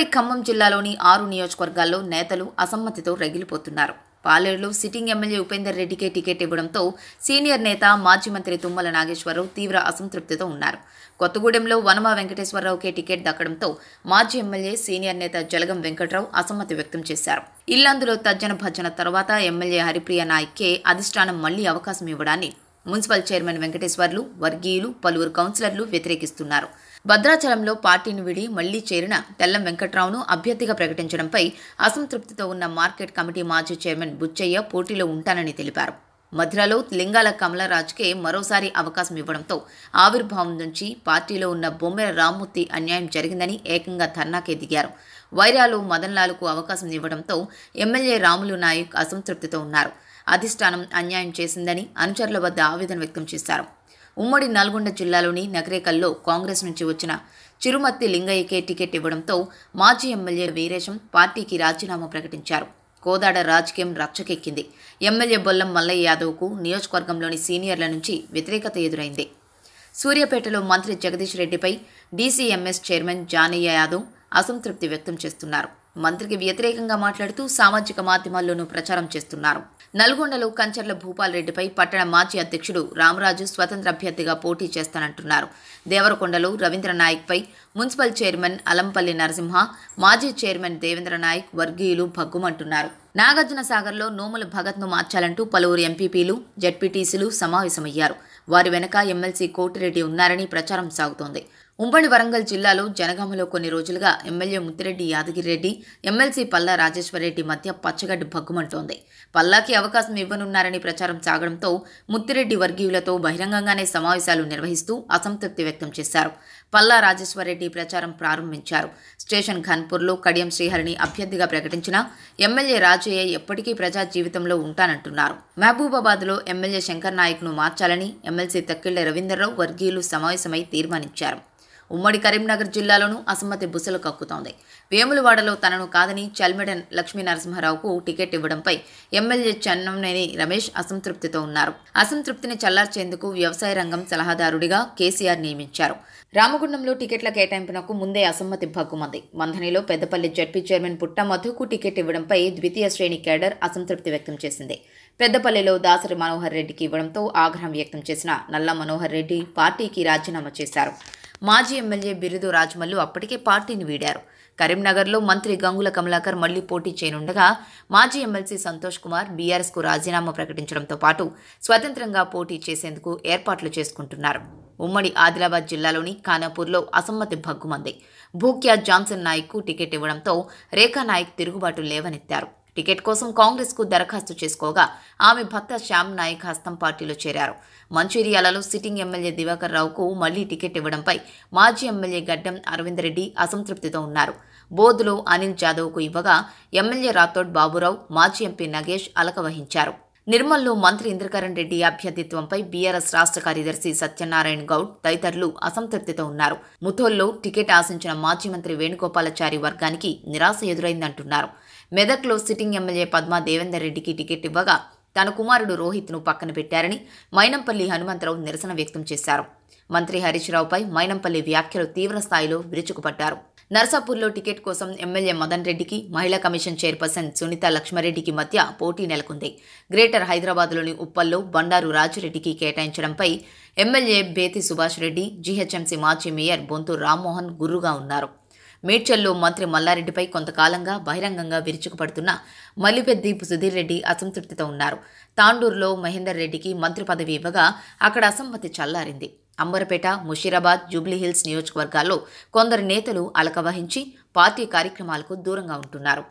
ఉమ్మడి ఖమ్మం జిల్లాలోని ఆరు నియోజకవర్గాల్లో నేతలు అసమ్మతితో రగిలిపోతున్నారు పాలేరులో సిట్టింగ్ ఎమ్మెల్యే ఉపేందర్ రెడ్డికే టికెట్ ఇవ్వడంతో సీనియర్ నేత మాజీ మంత్రి తుమ్మల నాగేశ్వరరావు తీవ్ర అసంతృప్తితో ఉన్నారు కొత్తగూడెంలో వనమ వెంకటేశ్వరరావుకే టికెట్ దక్కడంతో మాజీ ఎమ్మెల్యే సీనియర్ నేత జలగం వెంకట్రావు అసమ్మతి వ్యక్తం చేశారు ఇల్లందులో తర్జన భజన తర్వాత ఎమ్మెల్యే హరిప్రియ నాయక్కే అధిష్టానం మళ్లీ అవకాశం ఇవ్వడాన్ని మున్సిపల్ చైర్మన్ వెంకటేశ్వర్లు వర్గీయులు పలువురు కౌన్సిలర్లు వ్యతిరేకిస్తున్నారు భద్రాచలంలో పార్టీని విడి మళ్లీ చేరిన తెల్లం వెంకట్రావును అభ్యర్థిగా ప్రకటించడంపై అసంతృప్తితో ఉన్న మార్కెట్ కమిటీ మాజీ చైర్మన్ బుచ్చయ్య పోటీలో ఉంటానని తెలిపారు మధురలో లింగాల కమలరాజ్కే మరోసారి అవకాశం ఇవ్వడంతో ఆవిర్భావం నుంచి పార్టీలో ఉన్న బొమ్మెర రామ్మూర్తి అన్యాయం జరిగిందని ఏకంగా ధర్నాకే దిగారు వైరాలు మదన్లాలకు అవకాశం ఇవ్వడంతో ఎమ్మెల్యే రాములు నాయక్ అసంతృప్తితో ఉన్నారు అధిష్టానం అన్యాయం చేసిందని అనుచరుల వద్ద ఆవేదన వ్యక్తం చేశారు ఉమ్మడి నల్గొండ జిల్లాలోని నగరేకల్లో కాంగ్రెస్ నుంచి వచ్చిన చిరుమత్తి లింగయ్యకే టికెట్ ఇవ్వడంతో మాజీ ఎమ్మెల్యే వీరేశం పార్టీకి రాజీనామా ప్రకటించారు కోదాడ రాజకీయం రచ్చకెక్కింది ఎమ్మెల్యే బొల్లం మల్లయ్య యాదవ్కు నియోజకవర్గంలోని సీనియర్ల నుంచి వ్యతిరేకత ఎదురైంది సూర్యాపేటలో మంత్రి జగదీష్ రెడ్డిపై డీసీఎంఎస్ చైర్మన్ జానయ్య యాదవ్ అసంతృప్తి వ్యక్తం చేస్తున్నారు మంత్రికి వ్యతిరేకంగా మాట్లాడుతూ సామాజిక మాధ్యమాల్లోనూ ప్రచారం చేస్తున్నారు నల్గొండలో కంచర్ల భూపాల్ రెడ్డిపై పట్టణ మాజీ అధ్యక్షుడు రామరాజు స్వతంత్ర అభ్యర్థిగా పోటీ చేస్తానంటున్నారు దేవరకొండలో పై మున్సిపల్ చైర్మన్ అలంపల్లి నరసింహ మాజీ చైర్మన్ దేవేంద్ర నాయక్ వర్గీయులు భగ్గుమంటున్నారు నాగార్జున సాగర్లో నోముల భగత్ను మార్చాలంటూ పలువురు ఎంపీపీలు జడ్పీటీసీలు సమావేశమయ్యారు వారి వెనక ఎమ్మెల్సీ కోటిరెడ్డి ఉన్నారని ప్రచారం సాగుతోంది ఉమ్మడి వరంగల్ జిల్లాలో జనగామలో కొన్ని రోజులుగా ఎమ్మెల్యే ముత్తిరెడ్డి యాదగిరిరెడ్డి ఎమ్మెల్సీ పల్లా రాజేశ్వరరెడ్డి మధ్య పచ్చగడ్డి భగ్గుమంటోంది పల్లాకి అవకాశం ఇవ్వనున్నారని ప్రచారం సాగడంతో ముత్తిరెడ్డి వర్గీయులతో బహిరంగంగానే సమావేశాలు నిర్వహిస్తూ అసంతృప్తి వ్యక్తం చేశారు పల్లా రాజేశ్వరరెడ్డి ప్రచారం ప్రారంభించారు స్టేషన్ ఖాన్పూర్లో కడియం శ్రీహరిని అభ్యర్థిగా ప్రకటించిన ఎమ్మెల్యే రాజయ్య ఎప్పటికీ ప్రజా జీవితంలో ఉంటానంటున్నారు మహబూబాబాద్లో ఎమ్మెల్యే శంకర్ నాయక్ను మార్చాలని ఎమ్మెల్సీ తక్కిళ్ల రవీందర్రావు వర్గీయులు సమావేశమై తీర్మానించారు ఉమ్మడి కరీంనగర్ జిల్లాలోనూ అసమ్మతి బుసలు కక్కుతోంది వేములవాడలో తనను కాదని లక్ష్మీ లక్ష్మీనరసింహారావుకు టికెట్ ఇవ్వడంపై ఎమ్మెల్యే చెన్నంనేని రమేష్ అసంతృప్తితో ఉన్నారు అసంతృప్తిని చల్లార్చేందుకు వ్యవసాయ రంగం సలహాదారుడిగా కేసీఆర్ నియమించారు రామగుండంలో టికెట్ల కేటాయింపునకు ముందే అసమ్మతి భగ్గుమంది మంధనిలో పెద్దపల్లి జడ్పీ చైర్మన్ పుట్ట మధుకు టికెట్ ఇవ్వడంపై ద్వితీయ శ్రేణి కేడర్ అసంతృప్తి వ్యక్తం చేసింది పెద్దపల్లిలో దాసరి మనోహర్ రెడ్డికి ఇవ్వడంతో ఆగ్రహం వ్యక్తం చేసిన నల్ల మనోహర్ రెడ్డి పార్టీకి రాజీనామా చేశారు మాజీ ఎమ్మెల్యే బిరుదు రాజమల్లు అప్పటికే పార్టీని వీడారు కరీంనగర్లో మంత్రి గంగుల కమలాకర్ మళ్లీ పోటీ చేయనుండగా మాజీ ఎమ్మెల్సీ సంతోష్ కుమార్ కు రాజీనామా ప్రకటించడంతో పాటు స్వతంత్రంగా పోటీ చేసేందుకు ఏర్పాట్లు చేసుకుంటున్నారు ఉమ్మడి ఆదిలాబాద్ జిల్లాలోని ఖానాపూర్లో అసమ్మతి భగ్గుమంది భూక్యా జాన్సన్ నాయక్కు టికెట్ ఇవ్వడంతో రేఖా నాయక్ తిరుగుబాటు లేవనెత్తారు టికెట్ కోసం కాంగ్రెస్కు దరఖాస్తు చేసుకోగా ఆమె భర్త శ్యామ్ నాయక్ హస్తం పార్టీలో చేరారు మంచిర్యాలలో సిట్టింగ్ ఎమ్మెల్యే దివాకర్ రావుకు మళ్లీ టికెట్ ఇవ్వడంపై మాజీ ఎమ్మెల్యే గడ్డం అరవింద్ రెడ్డి అసంతృప్తితో ఉన్నారు బోధులు అనిల్ జాదవ్కు ఇవ్వగా ఎమ్మెల్యే రాథోడ్ బాబురావు మాజీ ఎంపీ నగేష్ అలక వహించారు నిర్మల్లో మంత్రి ఇంద్రకరణ్ రెడ్డి అభ్యర్థిత్వంపై బీఆర్ఎస్ రాష్ట్ర కార్యదర్శి సత్యనారాయణ గౌడ్ తదితరులు అసంతృప్తితో ఉన్నారు ముథోల్లో టికెట్ ఆశించిన మాజీ మంత్రి వేణుగోపాలచారి వర్గానికి నిరాశ ఎదురైందంటున్నారు మెదక్లో సిట్టింగ్ ఎమ్మెల్యే పద్మా దేవేందర్ రెడ్డికి టికెట్ ఇవ్వగా తన కుమారుడు రోహిత్ను పక్కన పెట్టారని మైనంపల్లి హనుమంతరావు నిరసన వ్యక్తం చేశారు మంత్రి హరీష్ రావుపై మైనంపల్లి వ్యాఖ్యలు తీవ్ర స్థాయిలో విరుచుకుపడ్డారు నర్సాపూర్లో టికెట్ కోసం ఎమ్మెల్యే మదన్ రెడ్డికి మహిళా కమిషన్ చైర్పర్సన్ సునీత లక్ష్మారెడ్డికి మధ్య పోటీ నెలకొంది గ్రేటర్ హైదరాబాద్లోని ఉప్పల్లో బండారు రాజురెడ్డికి కేటాయించడంపై ఎమ్మెల్యే బేతి సుభాష్ రెడ్డి జీహెచ్ఎంసీ మాజీ మేయర్ బొంతు రామ్మోహన్ గుర్రుగా ఉన్నారు మేడ్చల్లో మంత్రి మల్లారెడ్డిపై కొంతకాలంగా బహిరంగంగా విరుచుకుపడుతున్న మల్లిపెద్దీపు సుధీర్ రెడ్డి అసంతృప్తితో ఉన్నారు తాండూరులో మహేందర్ రెడ్డికి మంత్రి పదవి ఇవ్వగా అక్కడ అసమ్మతి చల్లారింది అంబరపేట ముషీరాబాద్ జూబ్లీహిల్స్ నియోజకవర్గాల్లో కొందరు నేతలు అలకవహించి పార్టీ కార్యక్రమాలకు దూరంగా ఉంటున్నారు